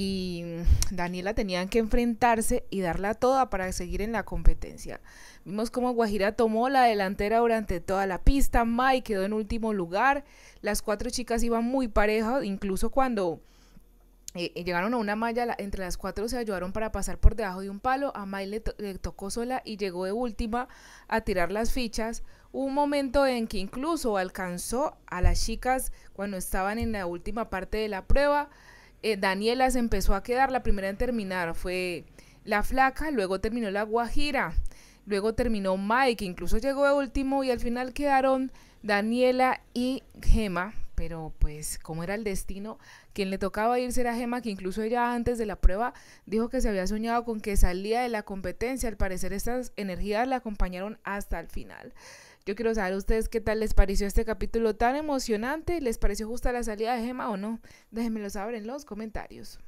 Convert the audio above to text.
y mm, Daniela tenían que enfrentarse y darla toda para seguir en la competencia. Vimos cómo Guajira tomó la delantera durante toda la pista, Mai quedó en último lugar, las cuatro chicas iban muy parejas, incluso cuando eh, eh, llegaron a una malla, entre las cuatro se ayudaron para pasar por debajo de un palo, a Mai le tocó sola y llegó de última a tirar las fichas, un momento en que incluso alcanzó a las chicas cuando estaban en la última parte de la prueba. Eh, Daniela se empezó a quedar, la primera en terminar fue La Flaca, luego terminó La Guajira, luego terminó Mike, incluso llegó de último y al final quedaron Daniela y Gema, pero pues como era el destino, quien le tocaba irse era Gema, que incluso ella antes de la prueba dijo que se había soñado con que salía de la competencia, al parecer estas energías la acompañaron hasta el final. Yo quiero saber a ustedes qué tal les pareció este capítulo tan emocionante. ¿Les pareció justa la salida de Gema o no? Déjenmelo saber en los comentarios.